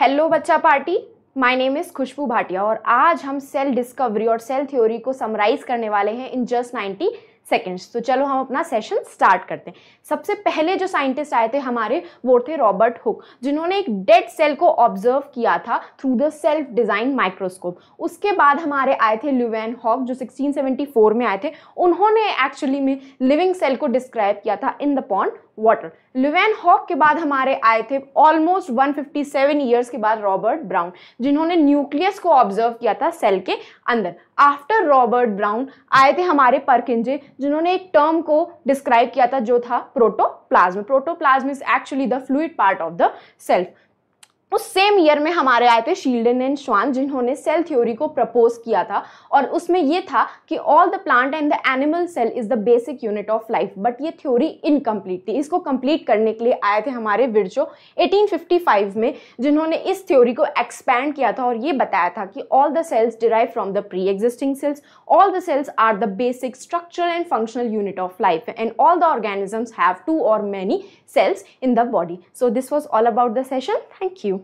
hello बच्चा party my name is Khushboo Bhatia और आज हम सेल डिस्कवरी और सेल थ्योरी को समराइज करने वाले हैं इन जस्ट नाइन्टी सेकेंड्स तो चलो हम अपना सेशन स्टार्ट करते हैं सबसे पहले जो साइंटिस्ट आए थे हमारे वो थे रॉबर्ट हुक जिन्होंने एक डेड सेल को ऑब्जर्व किया था through the self design microscope उसके बाद हमारे आए थे ल्यूवेन हॉक जो 1674 में आए थे उन्होंने एक्चुअली में लिविंग सेल को डिस्क्राइब किया था in the pond water Leeuwenhoek के बाद हमारे आए थे ऑलमोस्ट 157 ईयर्स के बाद रॉबर्ट ब्राउन जिन्होंने न्यूक्लियस को ऑब्जर्व किया था सेल के अंदर आफ्टर रॉबर्ट ब्राउन आए थे हमारे परकिंजे जिन्होंने एक टर्म को डिस्क्राइब किया था जो था protoplasm protoplasm is actually the fluid part of the cell उस सेम ईयर में हमारे आए थे शील्डन एंड श्वान जिन्होंने सेल थ्योरी को प्रपोज किया था और उसमें ये था कि all the plant and the animal cell is the basic unit of life but ये थ्योरी इनकम्प्लीट थी इसको कंप्लीट करने के लिए आए थे हमारे विरजो 1855 में जिन्होंने इस थ्योरी को एक्सपैंड किया था और ये बताया था कि all the cells derive from the pre existing cells all the cells are the basic structure and functional unit of life and all the organisms have two or many cells in the body so this was all about the session thank you